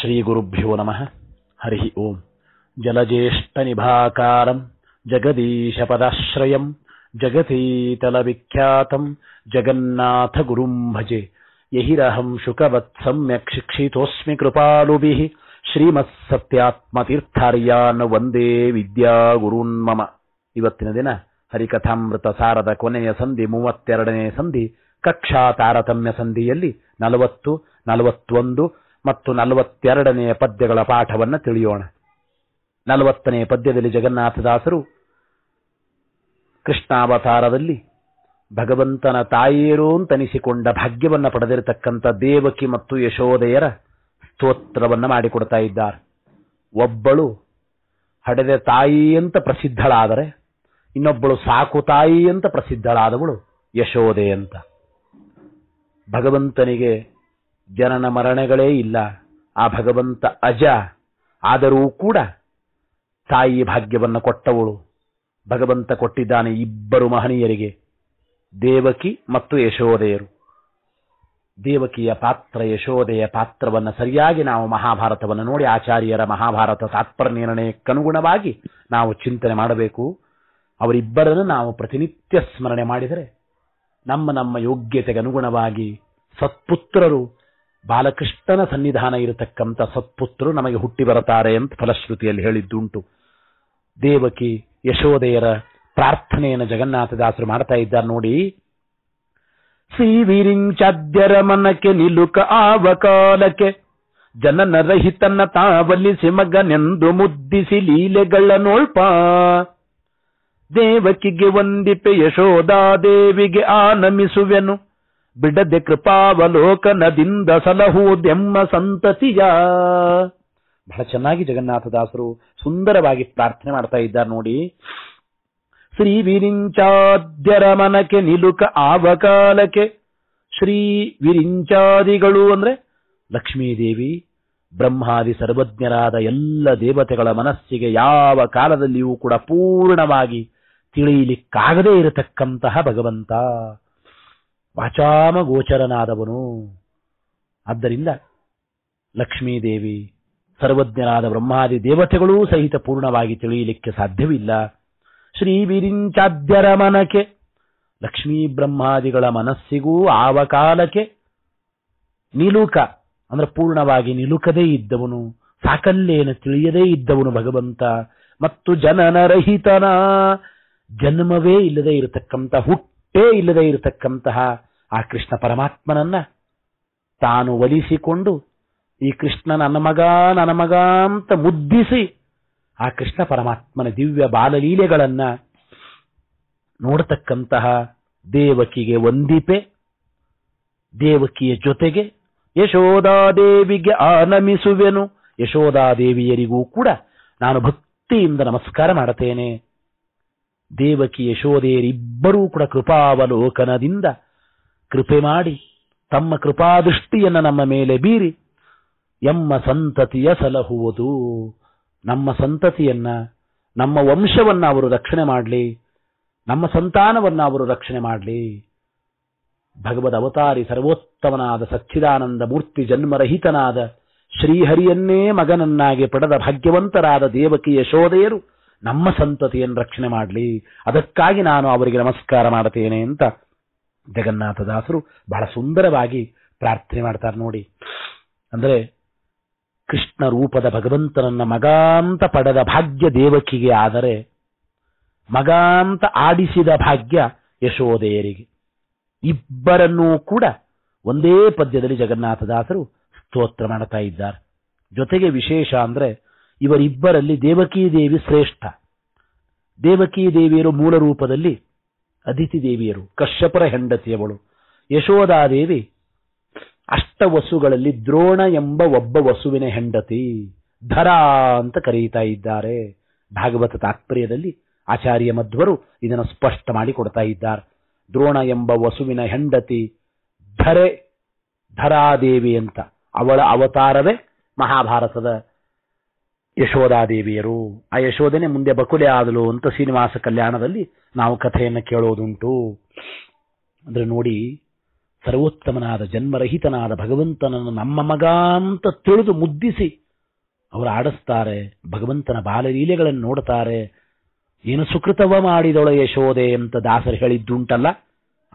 ಶ್ರೀ ಗುರುಭ್ಯೋ ನಮಃ ಹರಿ ಓಂ ಜಗತೀತಲ ಜಗದೀಶಪದಾಶ್ರಯಂ ಜಗತೀತಲವಿಖ್ಯಾತಂ ಗುರುಂ ಭಜೆ ಯಹಿರಹಂ ಶುಕವತ್ ಸಮ್ಯಕ್ ಶಿಕ್ಷಿತೋಸ್ಮಿ ಕೃಪಾಲುಭಿಃ ಶ್ರೀಮತ್ಸತ್ಯಾತ್ಮತೀರ್ಥಾರ್ಯಾನ್ ವಂದೇ ವಿದ್ಯಾ ಮಮ ಇವತ್ತಿನ ದಿನ ಹರಿಕಥಾಮೃತ ಸಾರದ ಕೊನೆಯ ಸಂಧಿ ಮೂವತ್ತೆರಡನೇ ಸಂಧಿ ಕಕ್ಷಾ ತಾರತಮ್ಯ ಸಂಧಿಯಲ್ಲಿ ನಲವತ್ತು ನಲವತ್ತೊಂದು ಮತ್ತು ನಲವತ್ತೆರಡನೆಯ ಪದ್ಯಗಳ ಪಾಠವನ್ನು ತಿಳಿಯೋಣ ನಲವತ್ತನೆಯ ಪದ್ಯದಲ್ಲಿ ಜಗನ್ನಾಥದಾಸರು ಕೃಷ್ಣಾವತಾರದಲ್ಲಿ ಭಗವಂತನ ತಾಯಿಯರು ಅಂತನಿಸಿಕೊಂಡ ಭಾಗ್ಯವನ್ನು ಪಡೆದಿರತಕ್ಕಂಥ ದೇವಕಿ ಮತ್ತು ಯಶೋದೆಯರ ಸ್ತೋತ್ರವನ್ನು ಮಾಡಿಕೊಡ್ತಾ ಇದ್ದಾರೆ ಒಬ್ಬಳು ಹಡೆದ ತಾಯಿ ಅಂತ ಪ್ರಸಿದ್ಧಳಾದರೆ ಇನ್ನೊಬ್ಬಳು ಸಾಕು ತಾಯಿ ಅಂತ ಪ್ರಸಿದ್ಧಳಾದವಳು ಯಶೋದೆ ಅಂತ ಭಗವಂತನಿಗೆ ಜನನ ಮರಣಗಳೇ ಇಲ್ಲ ಆ ಭಗವಂತ ಅಜ ಆದರೂ ಕೂಡ ತಾಯಿ ಭಾಗ್ಯವನ್ನು ಕೊಟ್ಟವಳು ಭಗವಂತ ಕೊಟ್ಟಿದ್ದಾನೆ ಇಬ್ಬರು ಮಹನೀಯರಿಗೆ ದೇವಕಿ ಮತ್ತು ಯಶೋದೆಯರು ದೇವಕಿಯ ಪಾತ್ರ ಯಶೋದೆಯ ಪಾತ್ರವನ್ನು ಸರಿಯಾಗಿ ನಾವು ಮಹಾಭಾರತವನ್ನು ನೋಡಿ ಆಚಾರ್ಯರ ಮಹಾಭಾರತ ತಾತ್ಪರ್ಯ ನಿರ್ಣಯಕ್ಕನುಗುಣವಾಗಿ ನಾವು ಚಿಂತನೆ ಮಾಡಬೇಕು ಅವರಿಬ್ಬರನ್ನು ನಾವು ಪ್ರತಿನಿತ್ಯ ಸ್ಮರಣೆ ಮಾಡಿದರೆ ನಮ್ಮ ನಮ್ಮ ಯೋಗ್ಯತೆಗೆ ಅನುಗುಣವಾಗಿ ಸತ್ಪುತ್ರರು ಬಾಲಕೃಷ್ಣನ ಸನ್ನಿಧಾನ ಇರತಕ್ಕಂಥ ಸತ್ಪುತ್ರರು ನಮಗೆ ಹುಟ್ಟಿ ಬರತಾರೆ ಅಂತ ಫಲಶ್ರುತಿಯಲ್ಲಿ ಹೇಳಿದ್ದುಂಟು ದೇವಕಿ ಯಶೋದೆಯರ ಪ್ರಾರ್ಥನೆಯನ್ನು ಜಗನ್ನಾಥದಾಸರು ಮಾಡ್ತಾ ಇದ್ದಾರೆ ನೋಡಿ ಸಿರಿಂಚಾದ್ಯರ ಮನಕ್ಕೆ ನಿಲುಕ ಆವ ಕಾಲಕ್ಕೆ ಜನನರಹಿತನ ತಾವಲಿಸಿ ಮಗನೆಂದು ಮುದ್ದಿಸಿ ನೋಳ್ಪ ದೇವಕಿಗೆ ವಂದಿಪೆ ಯಶೋದಾ ದೇವಿಗೆ ಆ ನಮಿಸುವೆನು ಬಿಡದೆ ಕೃಪಾವಲೋಕನದಿಂದ ಸಲಹುವುದೆಮ್ಮ ಸಂತತಿಯ ಬಹಳ ಚೆನ್ನಾಗಿ ಜಗನ್ನಾಥದಾಸರು ಸುಂದರವಾಗಿ ಪ್ರಾರ್ಥನೆ ಮಾಡ್ತಾ ಇದ್ದಾರೆ ನೋಡಿ ಶ್ರೀ ವಿರಿಂಚಾದ್ಯರ ಮನಕ್ಕೆ ನಿಲುಕ ಆವಕಾಲಕ್ಕೆ ಶ್ರೀ ವಿರಿಂಚಾದಿಗಳು ಅಂದ್ರೆ ಲಕ್ಷ್ಮೀದೇವಿ ಬ್ರಹ್ಮಾದಿ ಸರ್ವಜ್ಞರಾದ ಎಲ್ಲ ದೇವತೆಗಳ ಮನಸ್ಸಿಗೆ ಯಾವ ಕಾಲದಲ್ಲಿಯೂ ಕೂಡ ಪೂರ್ಣವಾಗಿ ತಿಳಿಯಲಿಕ್ಕಾಗದೇ ಇರತಕ್ಕಂತಹ ಭಗವಂತ ವಾಚಾಮಗೋಚರನಾದವನು ಆದ್ದರಿಂದ ಲಕ್ಷ್ಮೀದೇವಿ ಸರ್ವಜ್ಞನಾದ ಬ್ರಹ್ಮಾದಿ ದೇವತೆಗಳೂ ಸಹಿತ ಪೂರ್ಣವಾಗಿ ತಿಳಿಯಲಿಕ್ಕೆ ಸಾಧ್ಯವಿಲ್ಲ ಶ್ರೀವಿರಿಂಚಾದ್ಯರ ಮನಕೆ ಲಕ್ಷ್ಮೀ ಬ್ರಹ್ಮಾದಿಗಳ ಮನಸ್ಸಿಗೂ ಆವ ಕಾಲಕ್ಕೆ ನಿಲುಕ ಅಂದ್ರೆ ಪೂರ್ಣವಾಗಿ ನಿಲುಕದೇ ಇದ್ದವನು ಸಾಕಲ್ಲೇನು ತಿಳಿಯದೇ ಇದ್ದವನು ಭಗವಂತ ಮತ್ತು ಜನನರಹಿತನ ಜನ್ಮವೇ ಇಲ್ಲದೆ ಇರತಕ್ಕಂತಹ ಹುಟ್ಟೇ ಇಲ್ಲದೆ ಇರತಕ್ಕಂತಹ ಆ ಕೃಷ್ಣ ಪರಮಾತ್ಮನನ್ನ ತಾನು ಒಲಿಸಿಕೊಂಡು ಈ ಕೃಷ್ಣ ನನ್ನ ಮಗ ನನ್ನ ಮಗ ಅಂತ ಮುದ್ದಿಸಿ ಆ ಕೃಷ್ಣ ಪರಮಾತ್ಮನ ದಿವ್ಯ ಬಾಲಲೀಲೆಗಳನ್ನ ನೋಡತಕ್ಕಂತಹ ದೇವಕಿಗೆ ಒಂದಿಪೆ ದೇವಕಿಯ ಜೊತೆಗೆ ಯಶೋಧಾದೇವಿಗೆ ಆನಮಿಸುವೆನು ಯಶೋಧಾದೇವಿಯರಿಗೂ ಕೂಡ ನಾನು ಭಕ್ತಿಯಿಂದ ನಮಸ್ಕಾರ ಮಾಡುತ್ತೇನೆ ದೇವಕಿ ಯಶೋಧೆಯರಿಬ್ಬರೂ ಕೂಡ ಕೃಪಾವಲೋಕನದಿಂದ ಕೃಪೆ ಮಾಡಿ ತಮ್ಮ ಕೃಪಾದೃಷ್ಟಿಯನ್ನು ನಮ್ಮ ಮೇಲೆ ಬೀರಿ ಎಮ್ಮ ಸಂತತಿಯ ಸಲಹುವುದು ನಮ್ಮ ಸಂತತಿಯನ್ನ ನಮ್ಮ ವಂಶವನ್ನ ಅವರು ರಕ್ಷಣೆ ಮಾಡಲಿ ನಮ್ಮ ಸಂತಾನವನ್ನ ಅವರು ರಕ್ಷಣೆ ಮಾಡಲಿ ಭಗವದ್ ಅವತಾರಿ ಸರ್ವೋತ್ತಮನಾದ ಸಚ್ಚಿದಾನಂದ ಮೂರ್ತಿ ಜನ್ಮರಹಿತನಾದ ಶ್ರೀಹರಿಯನ್ನೇ ಮಗನನ್ನಾಗಿ ಪಡೆದ ಭಾಗ್ಯವಂತರಾದ ದೇವಕಿ ಯಶೋದೆಯರು ನಮ್ಮ ಸಂತತಿಯನ್ನು ರಕ್ಷಣೆ ಮಾಡಲಿ ಅದಕ್ಕಾಗಿ ನಾನು ಅವರಿಗೆ ನಮಸ್ಕಾರ ಮಾಡುತ್ತೇನೆ ಅಂತ ಜಗನ್ನಾಥದಾಸರು ಬಹಳ ಸುಂದರವಾಗಿ ಪ್ರಾರ್ಥನೆ ಮಾಡ್ತಾರೆ ನೋಡಿ ಅಂದರೆ ಕೃಷ್ಣ ರೂಪದ ಭಗವಂತನನ್ನ ಮಗಾಂತ ಪಡೆದ ಭಾಗ್ಯ ದೇವಕಿಗೆ ಆದರೆ ಮಗಾಂತ ಆಡಿಸಿದ ಭಾಗ್ಯ ಯಶೋದೆಯರಿಗೆ ಇಬ್ಬರನ್ನೂ ಕೂಡ ಒಂದೇ ಪದ್ಯದಲ್ಲಿ ಜಗನ್ನಾಥದಾಸರು ಸ್ತೋತ್ರ ಮಾಡ್ತಾ ಇದ್ದಾರೆ ಜೊತೆಗೆ ವಿಶೇಷ ಅಂದರೆ ಇವರಿಬ್ಬರಲ್ಲಿ ದೇವಕೀ ದೇವಿ ಶ್ರೇಷ್ಠ ದೇವಕೀ ದೇವಿಯರು ಮೂಲ ರೂಪದಲ್ಲಿ ಅದಿತಿ ದೇವಿಯರು ಕಶ್ಯಪರ ಹೆಂಡತಿಯವಳು ಯಶೋಧಾದೇವಿ ವಸುಗಳಲ್ಲಿ ದ್ರೋಣ ಎಂಬ ಒಬ್ಬ ವಸುವಿನ ಹೆಂಡತಿ ಧರಾ ಅಂತ ಕರೀತಾ ಇದ್ದಾರೆ ಭಾಗವತ ತಾತ್ಪರ್ಯದಲ್ಲಿ ಆಚಾರ್ಯ ಮಧ್ವರು ಇದನ್ನು ಸ್ಪಷ್ಟ ಮಾಡಿ ಕೊಡ್ತಾ ಇದ್ದಾರೆ ದ್ರೋಣ ಎಂಬ ವಸುವಿನ ಹೆಂಡತಿ ಧರೆ ಧರಾದೇವಿ ಅಂತ ಅವಳ ಅವತಾರವೇ ಮಹಾಭಾರತದ ಯಶೋಧಾದೇವಿಯರು ಆ ಯಶೋಧನೆ ಮುಂದೆ ಬಕುಲೆ ಆದಲು ಅಂತ ಶ್ರೀನಿವಾಸ ಕಲ್ಯಾಣದಲ್ಲಿ ನಾವು ಕಥೆಯನ್ನು ಕೇಳೋದುಂಟು ಅಂದ್ರೆ ನೋಡಿ ಸರ್ವೋತ್ತಮನಾದ ಜನ್ಮರಹಿತನಾದ ಭಗವಂತನನ್ನು ನಮ್ಮ ಮಗ ಅಂತ ತಿಳಿದು ಮುದ್ದಿಸಿ ಅವರು ಆಡಿಸ್ತಾರೆ ಭಗವಂತನ ಬಾಲಲೀಲೆಗಳನ್ನು ನೋಡ್ತಾರೆ ಏನು ಸುಕೃತವ ಮಾಡಿದೊಳ ಯಶೋದೆ ಅಂತ ದಾಸರು ಹೇಳಿದ್ದುಂಟಲ್ಲ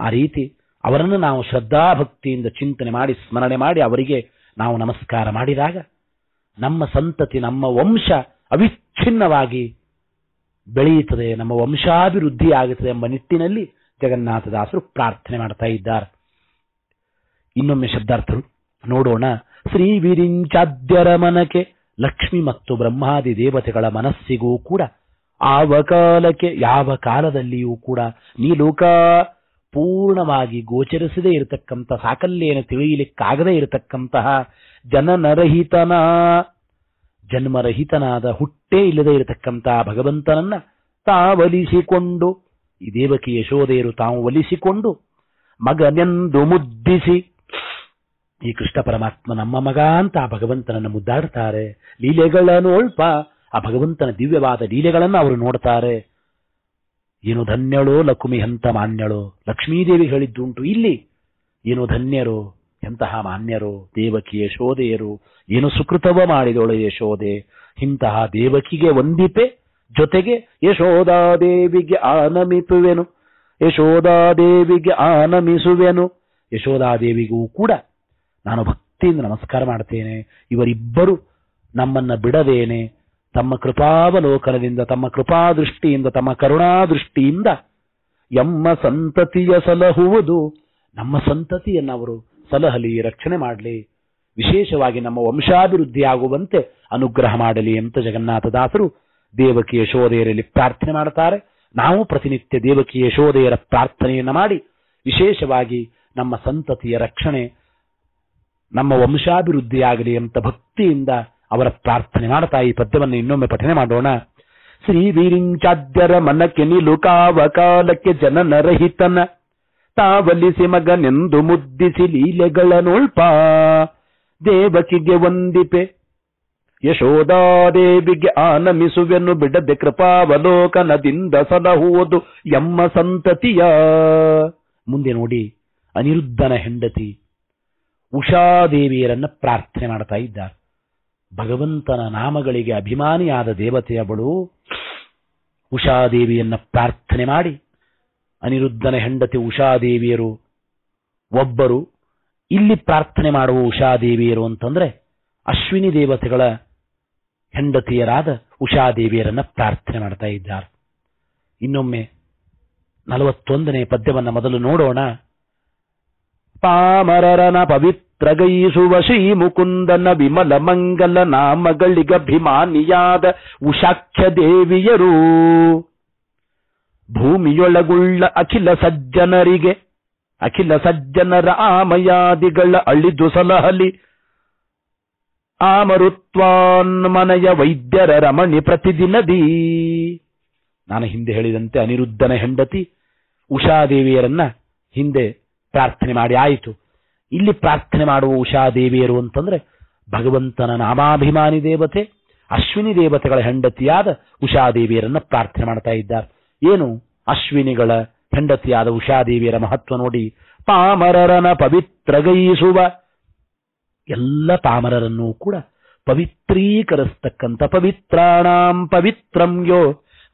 ಆ ರೀತಿ ಅವರನ್ನು ನಾವು ಶ್ರದ್ಧಾಭಕ್ತಿಯಿಂದ ಚಿಂತನೆ ಮಾಡಿ ಸ್ಮರಣೆ ಮಾಡಿ ಅವರಿಗೆ ನಾವು ನಮಸ್ಕಾರ ಮಾಡಿದಾಗ ನಮ್ಮ ಸಂತತಿ ನಮ್ಮ ವಂಶ ಅವಿಚ್ಛಿನ್ನವಾಗಿ ಬೆಳೆಯುತ್ತದೆ ನಮ್ಮ ವಂಶಾಭಿವೃದ್ಧಿ ಆಗುತ್ತದೆ ಎಂಬ ನಿಟ್ಟಿನಲ್ಲಿ ಜಗನ್ನಾಥದಾಸರು ಪ್ರಾರ್ಥನೆ ಮಾಡ್ತಾ ಇದ್ದಾರೆ ಇನ್ನೊಮ್ಮೆ ಶಬ್ದಾರ್ಥರು ನೋಡೋಣ ಶ್ರೀ ವಿರಿಂಚಾದ್ಯರ ಮನಕೆ ಲಕ್ಷ್ಮಿ ಮತ್ತು ಬ್ರಹ್ಮಾದಿ ದೇವತೆಗಳ ಮನಸ್ಸಿಗೂ ಕೂಡ ಆವ ಕಾಲಕ್ಕೆ ಯಾವ ಕಾಲದಲ್ಲಿಯೂ ಕೂಡ ನೀ ಲೋಕ ಪೂರ್ಣವಾಗಿ ಗೋಚರಿಸದೇ ಇರತಕ್ಕಂಥ ಸಾಕಲ್ಯನ ತಿಳಿಯಲಿಕ್ಕಾಗದೇ ಇರತಕ್ಕಂತಹ ಜನನರಹಿತನ ಜನ್ಮರಹಿತನಾದ ಹುಟ್ಟೇ ಇಲ್ಲದೆ ಇರತಕ್ಕಂಥ ಭಗವಂತನನ್ನ ತಾವಲಿಸಿಕೊಂಡು ಈ ದೇವಕಿ ಯಶೋದೆಯರು ತಾವು ಒಲಿಸಿಕೊಂಡು ಮಗನೆಂದು ಮುದ್ದಿಸಿ ಈ ಕೃಷ್ಣ ಪರಮಾತ್ಮ ನಮ್ಮ ಮಗ ಅಂತ ಆ ಭಗವಂತನನ್ನು ಮುದ್ದಾಡ್ತಾರೆ ಲೀಲೆಗಳನ್ನು ಅಲ್ಪ ಆ ಭಗವಂತನ ದಿವ್ಯವಾದ ಲೀಲೆಗಳನ್ನು ಅವರು ನೋಡ್ತಾರೆ ಏನು ಧನ್ಯಳೋ ಲಕ್ಷ್ಮಿ ಹಂತ ಮಾನ್ಯಳೋ ಲಕ್ಷ್ಮೀದೇವಿ ಹೇಳಿದ್ದುಂಟು ಇಲ್ಲಿ ಏನು ಧನ್ಯರು ಎಂತಹ ಮಾನ್ಯರು ದೇವಕಿ ಯಶೋಧೆಯರು ಏನು ಸುಕೃತವ ಮಾಡಿದೋಳು ಯಶೋಧೆ ಇಂತಹ ದೇವಕಿಗೆ ವಂದಿಪೆ ಜೊತೆಗೆ ಯಶೋಧಾದೇವಿಗೆ ಆನಮಿಸುವೆನು ದೇವಿಗೆ ಆನಮಿಸುವೆನು ಯಶೋಧಾದೇವಿಗೂ ಕೂಡ ನಾನು ಭಕ್ತಿಯಿಂದ ನಮಸ್ಕಾರ ಮಾಡ್ತೇನೆ ಇವರಿಬ್ಬರು ನಮ್ಮನ್ನ ಬಿಡದೇನೆ ತಮ್ಮ ಕೃಪಾವಲೋಕನದಿಂದ ತಮ್ಮ ಕೃಪಾದೃಷ್ಟಿಯಿಂದ ತಮ್ಮ ಕರುಣಾದೃಷ್ಟಿಯಿಂದ ಎಮ್ಮ ಸಂತತಿಯ ಸಲಹುವುದು ನಮ್ಮ ಸಂತತಿಯನ್ನವರು ಸಲಹಲಿ ರಕ್ಷಣೆ ಮಾಡಲಿ ವಿಶೇಷವಾಗಿ ನಮ್ಮ ವಂಶಾಭಿವೃದ್ಧಿಯಾಗುವಂತೆ ಅನುಗ್ರಹ ಮಾಡಲಿ ಅಂತ ಜಗನ್ನಾಥದಾಸರು ದೇವಕಿ ಯಶೋದೆಯರಲ್ಲಿ ಪ್ರಾರ್ಥನೆ ಮಾಡುತ್ತಾರೆ ನಾವು ಪ್ರತಿನಿತ್ಯ ದೇವಕಿ ಯಶೋದೆಯರ ಪ್ರಾರ್ಥನೆಯನ್ನು ಮಾಡಿ ವಿಶೇಷವಾಗಿ ನಮ್ಮ ಸಂತತಿಯ ರಕ್ಷಣೆ ನಮ್ಮ ವಂಶಾಭಿವೃದ್ಧಿಯಾಗಲಿ ಅಂತ ಭಕ್ತಿಯಿಂದ ಅವರ ಪ್ರಾರ್ಥನೆ ಮಾಡ್ತಾ ಈ ಪದ್ಯವನ್ನು ಇನ್ನೊಮ್ಮೆ ಪಠನೆ ಮಾಡೋಣ ಶ್ರೀ ವೀರಿಂಚಾದ್ಯರ ಮನಕ್ಕೆ ನಿಲುಕಾವಕಾಲಕ್ಕೆ ಜನನರಹಿತನ ತಾವಲಿಸಿ ಮಗನೆಂದು ಮುದ್ದಿಸಿ ಲೀಲೆಗಳನ್ನೊಳ್ಪ ದೇವಕಿಗೆ ವಂದಿಪೆ ಯಶೋದಾದೇವಿಗೆ ಆನಮಿಸುವೆನು ಬಿಡದೆ ಕೃಪಾವಲೋಕನದಿಂದ ಸಲಹುವುದು ಎಮ್ಮ ಸಂತತಿಯ ಮುಂದೆ ನೋಡಿ ಅನಿರುದ್ಧನ ಹೆಂಡತಿ ಉಷಾದೇವಿಯರನ್ನ ಪ್ರಾರ್ಥನೆ ಮಾಡ್ತಾ ಇದ್ದಾರೆ ಭಗವಂತನ ನಾಮಗಳಿಗೆ ಅಭಿಮಾನಿಯಾದ ದೇವತೆಯಬಳು ಉಷಾದೇವಿಯನ್ನ ಪ್ರಾರ್ಥನೆ ಮಾಡಿ ಅನಿರುದ್ಧನ ಹೆಂಡತಿ ಉಷಾದೇವಿಯರು ಒಬ್ಬರು ಇಲ್ಲಿ ಪ್ರಾರ್ಥನೆ ಮಾಡುವ ಉಷಾದೇವಿಯರು ಅಂತಂದ್ರೆ ಅಶ್ವಿನಿ ದೇವತೆಗಳ ಹೆಂಡತಿಯರಾದ ಉಷಾದೇವಿಯರನ್ನ ಪ್ರಾರ್ಥನೆ ಮಾಡ್ತಾ ಇದ್ದಾರೆ ಇನ್ನೊಮ್ಮೆ ನಲವತ್ತೊಂದನೇ ಪದ್ಯವನ್ನು ಮೊದಲು ನೋಡೋಣ ಪಾಮರರನ ಗೈಸುವ ಶ್ರೀ ಮುಕುಂದನ ವಿಮಲ ಮಂಗಲ ನಾಮಗಳಿಗಭಿಮಾನಿಯಾದ ಉಷಾಖ್ಯ ದೇವಿಯರು ಭೂಮಿಯೊಳಗುಳ್ಳ ಅಖಿಲ ಸಜ್ಜನರಿಗೆ ಅಖಿಲ ಸಜ್ಜನರ ಆಮಯಾದಿಗಳ ಅಳಿದು ಸಲಹಲಿ ಆಮರುತ್ವಾನ್ಮನಯ ವೈದ್ಯರ ರಮಣಿ ಪ್ರತಿದಿನದಿ ನಾನು ಹಿಂದೆ ಹೇಳಿದಂತೆ ಅನಿರುದ್ಧನ ಹೆಂಡತಿ ಉಷಾದೇವಿಯರನ್ನ ಹಿಂದೆ ಪ್ರಾರ್ಥನೆ ಮಾಡಿ ಆಯಿತು ಇಲ್ಲಿ ಪ್ರಾರ್ಥನೆ ಮಾಡುವ ಉಷಾದೇವಿಯರು ಅಂತಂದ್ರೆ ಭಗವಂತನ ನಾಮಾಭಿಮಾನಿ ದೇವತೆ ಅಶ್ವಿನಿ ದೇವತೆಗಳ ಹೆಂಡತಿಯಾದ ಉಷಾದೇವಿಯರನ್ನ ಪ್ರಾರ್ಥನೆ ಮಾಡ್ತಾ ಇದ್ದಾರೆ ಏನು ಅಶ್ವಿನಿಗಳ ಹೆಂಡತಿಯಾದ ಉಷಾದೇವಿಯರ ಮಹತ್ವ ನೋಡಿ ಪಾಮರರನ ಪವಿತ್ರಗೈಸುವ ಎಲ್ಲ ಪಾಮರರನ್ನೂ ಕೂಡ ಪವಿತ್ರೀಕರಿಸ್ತಕ್ಕಂಥ ಪವಿತ್ರಾಣಾಂ ಪವಿತ್ರಂ ಯೋ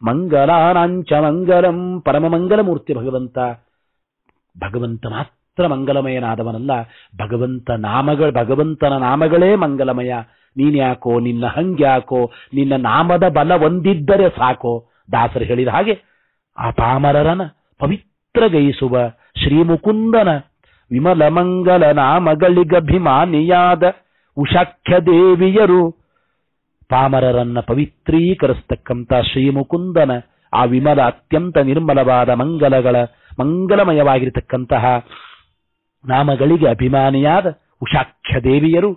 ಮಂಗಲಾನಾಂಚ ಮಂಗಲಂ ಪರಮ ಮಂಗಲ ಮೂರ್ತಿ ಭಗವಂತ ಭಗವಂತ ಮಾತ್ರ ಮಂಗಲಮಯನಾದವನಲ್ಲ ಭಗವಂತ ನಾಮಗಳ ಭಗವಂತನ ನಾಮಗಳೇ ಮಂಗಲಮಯ ನೀನ್ಯಾಕೋ ನಿನ್ನ ಹಂಗ್ಯಾಕೋ ನಿನ್ನ ನಾಮದ ಬಲ ಒಂದಿದ್ದರೆ ಸಾಕೋ ದಾಸರು ಹೇಳಿದ ಹಾಗೆ ಆ ಅಪಾಮರರನ ಪವಿತ್ರಗೈಸುವ ಶ್ರೀಮುಕುಂದನ ವಿಮಲ ಮಂಗಲ ನಾಮಗಳಿಗಭಿಮಾನಿಯಾದ ಉಷಾಖ್ಯ ದೇವಿಯರು ಪಾಮರರನ್ನ ಪವಿತ್ರೀಕರಿಸ್ತಕ್ಕಂಥ ಶ್ರೀಮುಕುಂದನ ಆ ವಿಮಲ ಅತ್ಯಂತ ನಿರ್ಮಲವಾದ ಮಂಗಲಗಳ ಮಂಗಲಮಯವಾಗಿರತಕ್ಕಂತಹ ನಾಮಗಳಿಗೆ ಅಭಿಮಾನಿಯಾದ ಉಷಾಖ್ಯ ದೇವಿಯರು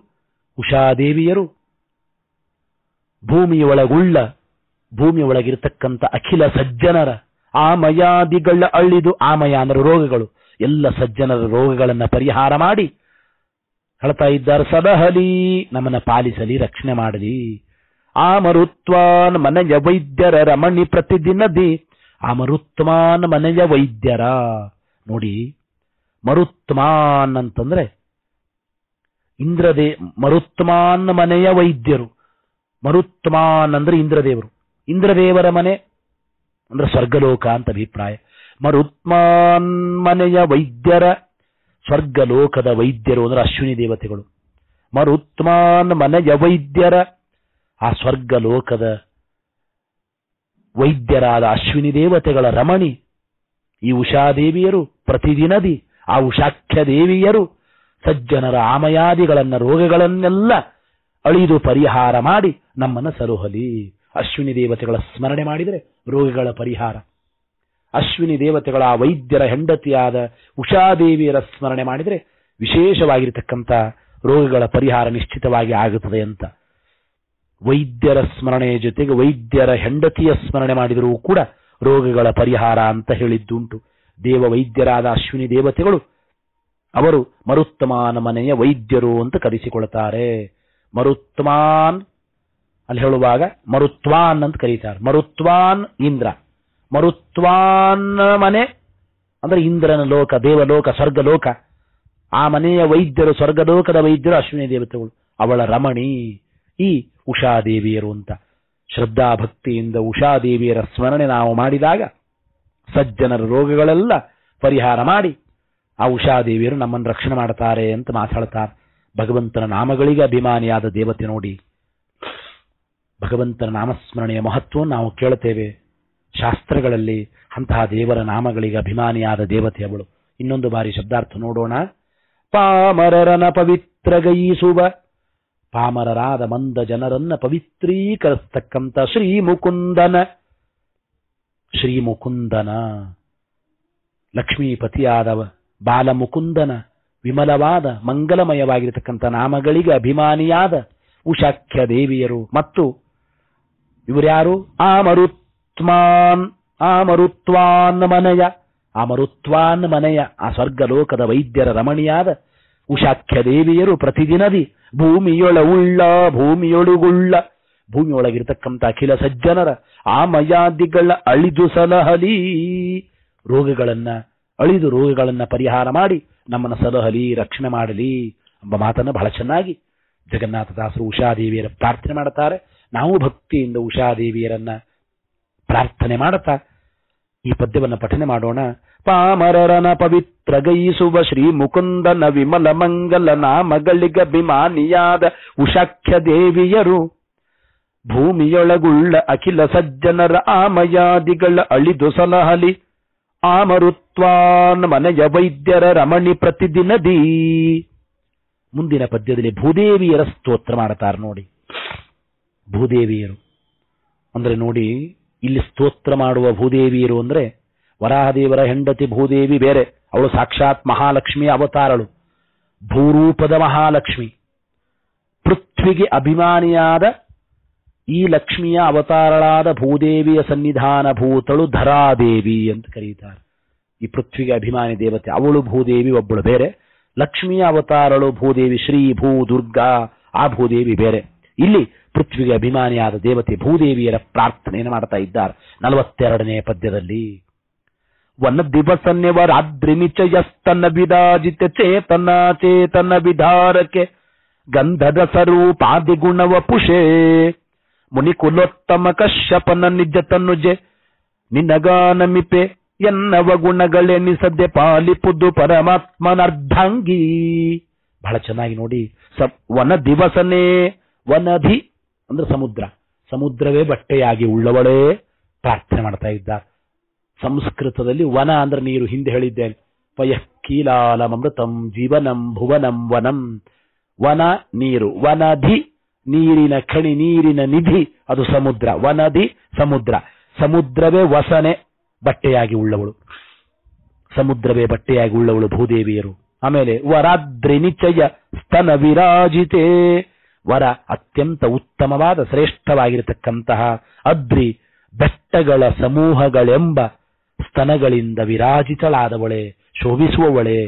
ಉಷಾದೇವಿಯರು ಭೂಮಿಯೊಳಗುಳ್ಳ ಭೂಮಿಯೊಳಗಿರತಕ್ಕಂಥ ಅಖಿಲ ಸಜ್ಜನರ ಆಮಯಾದಿಗಳ ಅಳ್ಳಿದು ಆಮಯ ಅಂದರೆ ರೋಗಗಳು ಎಲ್ಲ ಸಜ್ಜನರ ರೋಗಗಳನ್ನು ಪರಿಹಾರ ಮಾಡಿ ಹೇಳ್ತಾ ಇದ್ದಾರೆ ಸದಹಲಿ ನಮ್ಮನ್ನ ಪಾಲಿಸಲಿ ರಕ್ಷಣೆ ಮಾಡಲಿ ಆ ಮರುತ್ವಾನ್ ಮನೆಯ ವೈದ್ಯರ ರಮಣಿ ಪ್ರತಿದಿನದಿ ಆ ಮರುತ್ಮಾನ್ ಮನೆಯ ವೈದ್ಯರ ನೋಡಿ ಮರುತ್ಮಾನ್ ಅಂತಂದ್ರೆ ಇಂದ್ರದೇ ಮರುತ್ಮಾನ್ ಮನೆಯ ವೈದ್ಯರು ಮರುತ್ಮಾನ್ ಅಂದ್ರೆ ಇಂದ್ರದೇವರು ಇಂದ್ರದೇವರ ಮನೆ ಅಂದ್ರೆ ಸ್ವರ್ಗಲೋಕ ಅಂತ ಅಭಿಪ್ರಾಯ ಮನೆಯ ವೈದ್ಯರ ಸ್ವರ್ಗಲೋಕದ ವೈದ್ಯರು ಅಂದ್ರೆ ಅಶ್ವಿನಿ ದೇವತೆಗಳು ಮರುತ್ಮಾನ್ ಮನೆಯ ವೈದ್ಯರ ಆ ಸ್ವರ್ಗಲೋಕದ ವೈದ್ಯರಾದ ಅಶ್ವಿನಿ ದೇವತೆಗಳ ರಮಣಿ ಈ ಉಷಾದೇವಿಯರು ಪ್ರತಿದಿನದಿ ಆ ಉಷಾಖ್ಯ ದೇವಿಯರು ಸಜ್ಜನರ ಆಮಯಾದಿಗಳನ್ನ ರೋಗಗಳನ್ನೆಲ್ಲ ಅಳಿದು ಪರಿಹಾರ ಮಾಡಿ ನಮ್ಮನ್ನ ಸಲುಹಲಿ ಅಶ್ವಿನಿ ದೇವತೆಗಳ ಸ್ಮರಣೆ ಮಾಡಿದರೆ ರೋಗಿಗಳ ಪರಿಹಾರ ಅಶ್ವಿನಿ ದೇವತೆಗಳ ವೈದ್ಯರ ಹೆಂಡತಿಯಾದ ಉಷಾದೇವಿಯರ ಸ್ಮರಣೆ ಮಾಡಿದರೆ ವಿಶೇಷವಾಗಿರತಕ್ಕಂಥ ರೋಗಗಳ ಪರಿಹಾರ ನಿಶ್ಚಿತವಾಗಿ ಆಗುತ್ತದೆ ಅಂತ ವೈದ್ಯರ ಸ್ಮರಣೆ ಜೊತೆಗೆ ವೈದ್ಯರ ಹೆಂಡತಿಯ ಸ್ಮರಣೆ ಮಾಡಿದರೂ ಕೂಡ ರೋಗಗಳ ಪರಿಹಾರ ಅಂತ ಹೇಳಿದ್ದುಂಟು ದೇವ ವೈದ್ಯರಾದ ಅಶ್ವಿನಿ ದೇವತೆಗಳು ಅವರು ಮರುತ್ತಮಾನ ಮನೆಯ ವೈದ್ಯರು ಅಂತ ಕರೆಸಿಕೊಳ್ತಾರೆ ಮರುತ್ತಮಾನ್ ಅಲ್ಲಿ ಹೇಳುವಾಗ ಮರುತ್ವಾನ್ ಅಂತ ಕರೀತಾರೆ ಮರುತ್ವಾನ್ ಇಂದ್ರ ಮರುತ್ವಾನ್ ಮನೆ ಅಂದ್ರೆ ಇಂದ್ರನ ಲೋಕ ದೇವಲೋಕ ಸ್ವರ್ಗಲೋಕ ಆ ಮನೆಯ ವೈದ್ಯರು ಸ್ವರ್ಗಲೋಕದ ವೈದ್ಯರು ಅಶ್ವಿನಿ ದೇವತೆಗಳು ಅವಳ ರಮಣಿ ಈ ಉಷಾದೇವಿಯರು ಅಂತ ಶ್ರದ್ಧಾಭಕ್ತಿಯಿಂದ ಭಕ್ತಿಯಿಂದ ಉಷಾದೇವಿಯರ ಸ್ಮರಣೆ ನಾವು ಮಾಡಿದಾಗ ಸಜ್ಜನರ ರೋಗಗಳೆಲ್ಲ ಪರಿಹಾರ ಮಾಡಿ ಆ ಉಷಾದೇವಿಯರು ನಮ್ಮನ್ನು ರಕ್ಷಣೆ ಮಾಡ್ತಾರೆ ಅಂತ ಮಾತಾಡ್ತಾರೆ ಭಗವಂತನ ನಾಮಗಳಿಗೆ ಅಭಿಮಾನಿಯಾದ ದೇವತೆ ನೋಡಿ ಭಗವಂತನ ನಾಮಸ್ಮರಣೆಯ ಮಹತ್ವವನ್ನು ನಾವು ಕೇಳುತ್ತೇವೆ ಶಾಸ್ತ್ರಗಳಲ್ಲಿ ಅಂತಹ ದೇವರ ನಾಮಗಳಿಗೆ ಅಭಿಮಾನಿಯಾದ ದೇವತೆ ಅವಳು ಇನ್ನೊಂದು ಬಾರಿ ಶಬ್ದಾರ್ಥ ನೋಡೋಣ ಪಾಮರರನ ಪವಿತ್ರಗೈಸುವ ಪಾಮರರಾದ ಮಂದ ಜನರನ್ನ ಪವಿತ್ರೀಕರಿಸ್ತಕ್ಕಂಥ ಶ್ರೀ ಮುಕುಂದನ ಶ್ರೀಮುಕುಂದನ ಲಕ್ಷ್ಮೀಪತಿಯಾದವ ಬಾಲ ಮುಕುಂದನ ವಿಮಲವಾದ ಮಂಗಲಮಯವಾಗಿರತಕ್ಕಂಥ ನಾಮಗಳಿಗೆ ಅಭಿಮಾನಿಯಾದ ಉಷಾಖ್ಯ ದೇವಿಯರು ಮತ್ತು ಇವರ್ಯಾರು ಆ ಮರುತ್ವಾನ್ ಮನೆಯ ಆ ಮರುತ್ವಾನ್ ಮನೆಯ ಆ ಸ್ವರ್ಗಲೋಕದ ವೈದ್ಯರ ರಮಣಿಯಾದ ಉಷಾಖ್ಯ ದೇವಿಯರು ಪ್ರತಿದಿನದಿ ಭೂಮಿಯೊಳ ಉಳ್ಳ ಭೂಮಿಯೊಳಗುಳ್ಳ ಭೂಮಿಯೊಳಗಿರ್ತಕ್ಕಂಥ ಅಖಿಲ ಸಜ್ಜನರ ಆ ಮಯಾದಿಗಳ ಅಳಿದು ಸಲಹಲಿ ರೋಗಗಳನ್ನ ಅಳಿದು ರೋಗಗಳನ್ನ ಪರಿಹಾರ ಮಾಡಿ ನಮ್ಮನ್ನ ಸಲಹಲಿ ರಕ್ಷಣೆ ಮಾಡಲಿ ಎಂಬ ಮಾತನ್ನು ಬಹಳ ಚೆನ್ನಾಗಿ ಜಗನ್ನಾಥದಾಸರು ಉಷಾದೇವಿಯರ ಪ್ರಾರ್ಥನೆ ಮಾಡುತ್ತಾರೆ ನಾವು ಭಕ್ತಿಯಿಂದ ಉಷಾದೇವಿಯರನ್ನ ಪ್ರಾರ್ಥನೆ ಮಾಡುತ್ತಾ ಈ ಪದ್ಯವನ್ನು ಪಠನೆ ಮಾಡೋಣ ಪಾಮರರನ ಪವಿತ್ರ ಗೈಸುವ ಶ್ರೀ ಮುಕುಂದನ ವಿಮಲ ಮಂಗಲ ಅಭಿಮಾನಿಯಾದ ಉಷಾಖ್ಯ ದೇವಿಯರು ಭೂಮಿಯೊಳಗುಳ್ಳ ಅಖಿಲ ಸಜ್ಜನರ ಆಮಯಾದಿಗಳ ಅಳಿದು ಸಲಹಲಿ ಆಮರುತ್ವಾನ್ ಮನೆಯ ವೈದ್ಯರ ರಮಣಿ ಪ್ರತಿದಿನದಿ ಮುಂದಿನ ಪದ್ಯದಲ್ಲಿ ಭೂದೇವಿಯರ ಸ್ತೋತ್ರ ಮಾಡುತ್ತಾರೆ ನೋಡಿ ಭೂದೇವಿಯರು ಅಂದರೆ ನೋಡಿ ಇಲ್ಲಿ ಸ್ತೋತ್ರ ಮಾಡುವ ಭೂದೇವಿಯರು ಅಂದರೆ ವರಾಹದೇವರ ಹೆಂಡತಿ ಭೂದೇವಿ ಬೇರೆ ಅವಳು ಸಾಕ್ಷಾತ್ ಮಹಾಲಕ್ಷ್ಮಿಯ ಅವತಾರಳು ಭೂರೂಪದ ಮಹಾಲಕ್ಷ್ಮಿ ಪೃಥ್ವಿಗೆ ಅಭಿಮಾನಿಯಾದ ಈ ಲಕ್ಷ್ಮಿಯ ಅವತಾರಳಾದ ಭೂದೇವಿಯ ಸನ್ನಿಧಾನ ಭೂತಳು ಧರಾದೇವಿ ಅಂತ ಕರೀತಾರೆ ಈ ಪೃಥ್ವಿಗೆ ಅಭಿಮಾನಿ ದೇವತೆ ಅವಳು ಭೂದೇವಿ ಒಬ್ಬಳು ಬೇರೆ ಲಕ್ಷ್ಮಿಯ ಅವತಾರಳು ಭೂದೇವಿ ಶ್ರೀ ಭೂ ದುರ್ಗಾ ಆ ಭೂದೇವಿ ಬೇರೆ ಇಲ್ಲಿ ಪೃಥ್ವಿಗೆ ಅಭಿಮಾನಿಯಾದ ದೇವತೆ ಭೂದೇವಿಯರ ಪ್ರಾರ್ಥನೆಯನ್ನು ಮಾಡ್ತಾ ಇದ್ದಾರೆ ನಲವತ್ತೆರಡನೇ ಪದ್ಯದಲ್ಲಿ ವನ ದಿವಸ ರಾತ್ರಿ ಯಸ್ತನ್ನ ಚೇತನ ಚೇತನ ವಿಧಾರಕ್ಕೆ ಗಂಧದ ಸರೂಪಾದಿ ಗುಣವ ಪುಷೇ ಕುಲೋತ್ತಮ ಕಶ್ಯಪನ ನಿಜ ತನ್ನುಜೆ ನಿನಗಾನಮಿಪೆ ಎನ್ನವ ಗುಣಗಳೆನಿಸದೆ ಪಾಲಿಪುದು ಪರಮಾತ್ಮನರ್ಧಾಂಗಿ ಬಹಳ ಚೆನ್ನಾಗಿ ನೋಡಿ ವನ ದಿವಸನೇ ವನಧಿ ಅಂದ್ರೆ ಸಮುದ್ರ ಸಮುದ್ರವೇ ಬಟ್ಟೆಯಾಗಿ ಉಳ್ಳವಳೇ ಪ್ರಾರ್ಥನೆ ಮಾಡ್ತಾ ಇದ್ದ ಸಂಸ್ಕೃತದಲ್ಲಿ ವನ ಅಂದ್ರೆ ನೀರು ಹಿಂದೆ ಹೇಳಿದ್ದೇನೆ ಪಯ ಅಮೃತಂ ಜೀವನಂ ಭುವನಂ ವನಂ ವನ ನೀರು ವನಧಿ ನೀರಿನ ಖಣಿ ನೀರಿನ ನಿಧಿ ಅದು ಸಮುದ್ರ ವನಧಿ ಸಮುದ್ರ ಸಮುದ್ರವೇ ವಸನೆ ಬಟ್ಟೆಯಾಗಿ ಉಳ್ಳವಳು ಸಮುದ್ರವೇ ಬಟ್ಟೆಯಾಗಿ ಉಳ್ಳವಳು ಭೂದೇವಿಯರು ಆಮೇಲೆ ವರಾದ್ರಿ ನಿಚಯ ಸ್ತನ ವಿರಾಜಿತೇ ವರ ಅತ್ಯಂತ ಉತ್ತಮವಾದ ಶ್ರೇಷ್ಠವಾಗಿರತಕ್ಕಂತಹ ಅದ್ರಿ ಬೆಟ್ಟಗಳ ಸಮೂಹಗಳೆಂಬ ಸ್ತನಗಳಿಂದ ವಿರಾಜಿತಳಾದವಳೆ ಶೋಭಿಸುವವಳೆ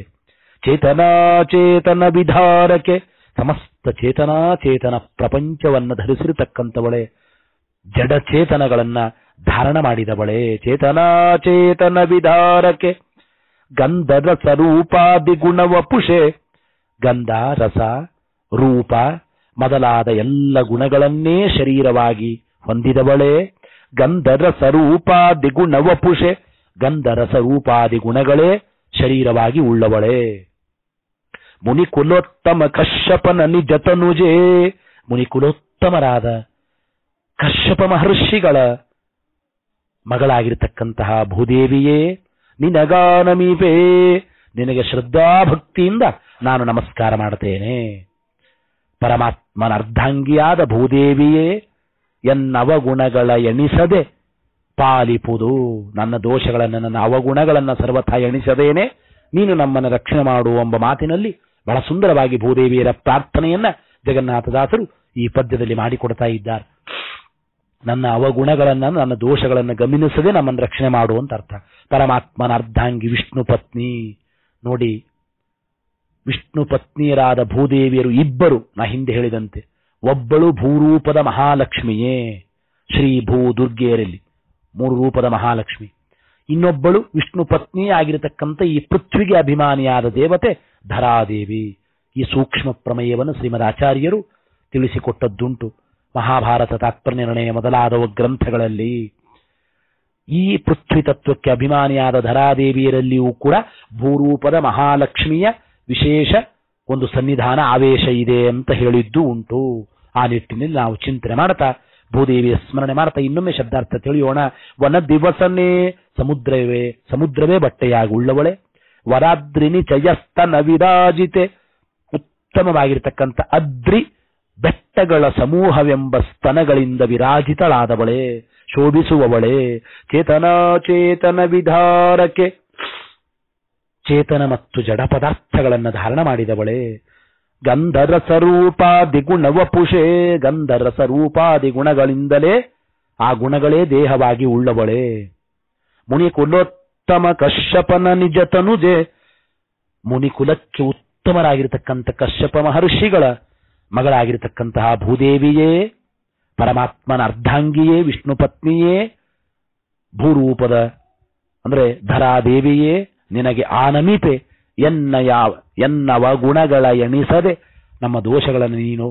ಚೇತನಾಚೇತನ ವಿಧಾರಕ್ಕೆ ಸಮಸ್ತ ಚೇತನಾಚೇತನ ಪ್ರಪಂಚವನ್ನು ಧರಿಸಿರತಕ್ಕಂಥವಳೆ ಜಡಚೇತನಗಳನ್ನ ಧಾರಣ ಮಾಡಿದವಳೆ ಚೇತನಾಚೇತನ ವಿಧಾರಕ್ಕೆ ಗಂಧದ ಸ್ವರೂಪಾದಿ ಪುಷೆ ಗಂಧ ರಸ ರೂಪ ಮೊದಲಾದ ಎಲ್ಲ ಗುಣಗಳನ್ನೇ ಶರೀರವಾಗಿ ಹೊಂದಿದವಳೇ ಗುಣವಪುಷೆ ಗಂಧರ ಸ್ವರೂಪಾದಿ ಗುಣಗಳೇ ಶರೀರವಾಗಿ ಉಳ್ಳವಳೇ ಕುಲೋತ್ತಮ ಕಶ್ಯಪನ ನಿಜತನುಜೇ ಮುನಿಕುಲೋತ್ತಮರಾದ ಕಶ್ಯಪ ಮಹರ್ಷಿಗಳ ಮಗಳಾಗಿರ್ತಕ್ಕಂತಹ ಭೂದೇವಿಯೇ ನಿನಗಾನಮೀಪೇ ನಿನಗೆ ಶ್ರದ್ಧಾಭಕ್ತಿಯಿಂದ ನಾನು ನಮಸ್ಕಾರ ಮಾಡುತ್ತೇನೆ ಪರಮಾತ್ಮನ ಅರ್ಧಾಂಗಿಯಾದ ಭೂದೇವಿಯೇ ಎನ್ನವಗುಣಗಳ ಎಣಿಸದೆ ಪಾಲಿಪುದು ನನ್ನ ದೋಷಗಳನ್ನು ನನ್ನ ಅವಗುಣಗಳನ್ನು ಸರ್ವಥ ಎಣಿಸದೇನೆ ನೀನು ನಮ್ಮನ್ನು ರಕ್ಷಣೆ ಮಾಡು ಎಂಬ ಮಾತಿನಲ್ಲಿ ಬಹಳ ಸುಂದರವಾಗಿ ಭೂದೇವಿಯರ ಪ್ರಾರ್ಥನೆಯನ್ನ ಜಗನ್ನಾಥದಾಸರು ಈ ಪದ್ಯದಲ್ಲಿ ಮಾಡಿಕೊಡ್ತಾ ಇದ್ದಾರೆ ನನ್ನ ಅವಗುಣಗಳನ್ನು ನನ್ನ ದೋಷಗಳನ್ನು ಗಮನಿಸದೆ ನಮ್ಮನ್ನು ರಕ್ಷಣೆ ಮಾಡು ಅಂತ ಅರ್ಥ ಪರಮಾತ್ಮನ ಅರ್ಧಾಂಗಿ ವಿಷ್ಣು ಪತ್ನಿ ನೋಡಿ ವಿಷ್ಣು ಪತ್ನಿಯರಾದ ಭೂದೇವಿಯರು ಇಬ್ಬರು ನಾ ಹಿಂದೆ ಹೇಳಿದಂತೆ ಒಬ್ಬಳು ಭೂರೂಪದ ಮಹಾಲಕ್ಷ್ಮಿಯೇ ಶ್ರೀ ಭೂ ದುರ್ಗೆಯರಲ್ಲಿ ಮೂರು ರೂಪದ ಮಹಾಲಕ್ಷ್ಮಿ ಇನ್ನೊಬ್ಬಳು ವಿಷ್ಣು ಪತ್ನಿಯಾಗಿರತಕ್ಕಂಥ ಈ ಪೃಥ್ವಿಗೆ ಅಭಿಮಾನಿಯಾದ ದೇವತೆ ಧರಾದೇವಿ ಈ ಸೂಕ್ಷ್ಮ ಪ್ರಮೇಯವನ್ನು ಶ್ರೀಮದ್ ಆಚಾರ್ಯರು ತಿಳಿಸಿಕೊಟ್ಟದ್ದುಂಟು ಮಹಾಭಾರತ ತಾತ್ಪರ್ಯ ನಿರ್ಣಯ ಮೊದಲಾದವ ಗ್ರಂಥಗಳಲ್ಲಿ ಈ ಪೃಥ್ವಿ ತತ್ವಕ್ಕೆ ಅಭಿಮಾನಿಯಾದ ಧರಾದೇವಿಯರಲ್ಲಿಯೂ ಕೂಡ ಭೂರೂಪದ ಮಹಾಲಕ್ಷ್ಮಿಯ ವಿಶೇಷ ಒಂದು ಸನ್ನಿಧಾನ ಆವೇಶ ಇದೆ ಅಂತ ಹೇಳಿದ್ದು ಉಂಟು ಆ ನಿಟ್ಟಿನಲ್ಲಿ ನಾವು ಚಿಂತನೆ ಮಾಡ್ತಾ ಭೂದೇವಿಯ ಸ್ಮರಣೆ ಮಾಡ್ತಾ ಇನ್ನೊಮ್ಮೆ ಶಬ್ದಾರ್ಥ ತಿಳಿಯೋಣ ವನ ದಿವಸನೇ ಸಮುದ್ರವೇ ಸಮುದ್ರವೇ ಬಟ್ಟೆಯಾಗುಳ್ಳವಳೆ ವರಾದ್ರಿನಿ ಚಯಸ್ತನ ವಿರಾಜಿತೆ ಉತ್ತಮವಾಗಿರ್ತಕ್ಕಂಥ ಅದ್ರಿ ಬೆಟ್ಟಗಳ ಸಮೂಹವೆಂಬ ಸ್ತನಗಳಿಂದ ವಿರಾಜಿತಳಾದವಳೆ ಶೋಭಿಸುವವಳೆ ಚೇತನಾಚೇತನ ವಿಧಾರಕೆ ಚೇತನ ಮತ್ತು ಜಡ ಪದಾರ್ಥಗಳನ್ನು ಧಾರಣ ಮಾಡಿದವಳೆ ಗಂಧರಸರೂಪಾದಿ ಗುಣವಪುಷೇ ಗಂಧರಸರೂಪಾದಿ ಗುಣಗಳಿಂದಲೇ ಆ ಗುಣಗಳೇ ದೇಹವಾಗಿ ಉಳ್ಳವಳೆ ಕುಲೋತ್ತಮ ಕಶ್ಯಪನ ನಿಜ ತನುಜೆ ಕುಲಕ್ಕೆ ಉತ್ತಮರಾಗಿರತಕ್ಕಂಥ ಕಶ್ಯಪ ಮಹರ್ಷಿಗಳ ಮಗಳಾಗಿರತಕ್ಕಂತಹ ಭೂದೇವಿಯೇ ಪರಮಾತ್ಮನ ಅರ್ಧಾಂಗಿಯೇ ವಿಷ್ಣು ಪತ್ನಿಯೇ ಭೂರೂಪದ ಅಂದರೆ ಧರಾದೇವಿಯೇ ನಿನಗೆ ಆ ಎನ್ನ ಯಾವ ಎನ್ನವ ಗುಣಗಳ ಎಣಿಸದೆ ನಮ್ಮ ದೋಷಗಳನ್ನು ನೀನು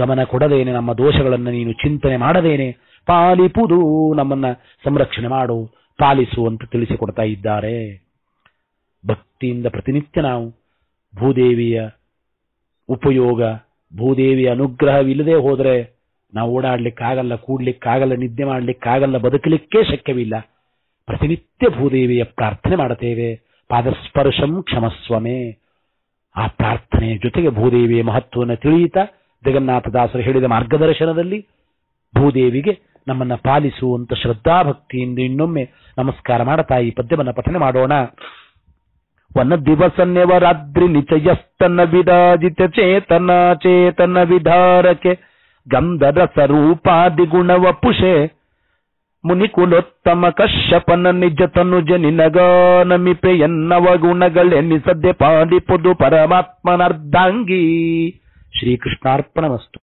ಗಮನ ಕೊಡದೇನೆ ನಮ್ಮ ದೋಷಗಳನ್ನು ನೀನು ಚಿಂತನೆ ಮಾಡದೇನೆ ಪಾಲಿಪುದು ನಮ್ಮನ್ನ ಸಂರಕ್ಷಣೆ ಮಾಡು ಪಾಲಿಸು ಅಂತ ತಿಳಿಸಿಕೊಡ್ತಾ ಇದ್ದಾರೆ ಭಕ್ತಿಯಿಂದ ಪ್ರತಿನಿತ್ಯ ನಾವು ಭೂದೇವಿಯ ಉಪಯೋಗ ಭೂದೇವಿಯ ಅನುಗ್ರಹವಿಲ್ಲದೆ ಹೋದರೆ ನಾವು ಓಡಾಡ್ಲಿಕ್ಕಾಗಲ್ಲ ಕೂಡ್ಲಿಕ್ಕಾಗಲ್ಲ ನಿದ್ದೆ ಮಾಡ್ಲಿಕ್ಕಾಗಲ್ಲ ಬದುಕಲಿಕ್ಕೇ ಶಕ್ಯವಿಲ್ಲ ಪ್ರತಿನಿತ್ಯ ಭೂದೇವಿಯ ಪ್ರಾರ್ಥನೆ ಮಾಡುತ್ತೇವೆ ಪಾದಸ್ಪರ್ಶಂ ಕ್ಷಮಸ್ವಮೇ ಆ ಪ್ರಾರ್ಥನೆಯ ಜೊತೆಗೆ ಭೂದೇವಿಯ ಮಹತ್ವವನ್ನು ತಿಳಿಯಿತಾ ಜಗನ್ನಾಥದಾಸರು ಹೇಳಿದ ಮಾರ್ಗದರ್ಶನದಲ್ಲಿ ಭೂದೇವಿಗೆ ನಮ್ಮನ್ನ ಪಾಲಿಸುವಂತ ಶ್ರದ್ಧಾಭಕ್ತಿಯಿಂದ ಇನ್ನೊಮ್ಮೆ ನಮಸ್ಕಾರ ಮಾಡುತ್ತಾ ಈ ಪದ್ಯವನ್ನು ಪಠನೆ ಮಾಡೋಣ ವನ ದಿವಸ ನೆವರಾತ್ರಿ ನಿಚಯಸ್ತನ ಚೇತನ ಚೇತನ ವಿಧಾರಕೆ ಗಂಧದ ರೂಪಾದಿ ಗುಣವ ಪುಷೆ ಮುನಿಕುಲೋತ್ತಮ ಕಶ್ಯಪನ ನಿಜ ತನುಜ ನಿನಗಾನಮಿಪೆ ಎನ್ನವ ಗುಣಗಳೆನ್ನಿಸದೆ ಪಾಲಿಪುದು ಪರಮಾತ್ಮನರ್ಧಾಂಗಿ ಶ್ರೀಕೃಷ್ಣಾರ್ಪಣ ವಸ್ತು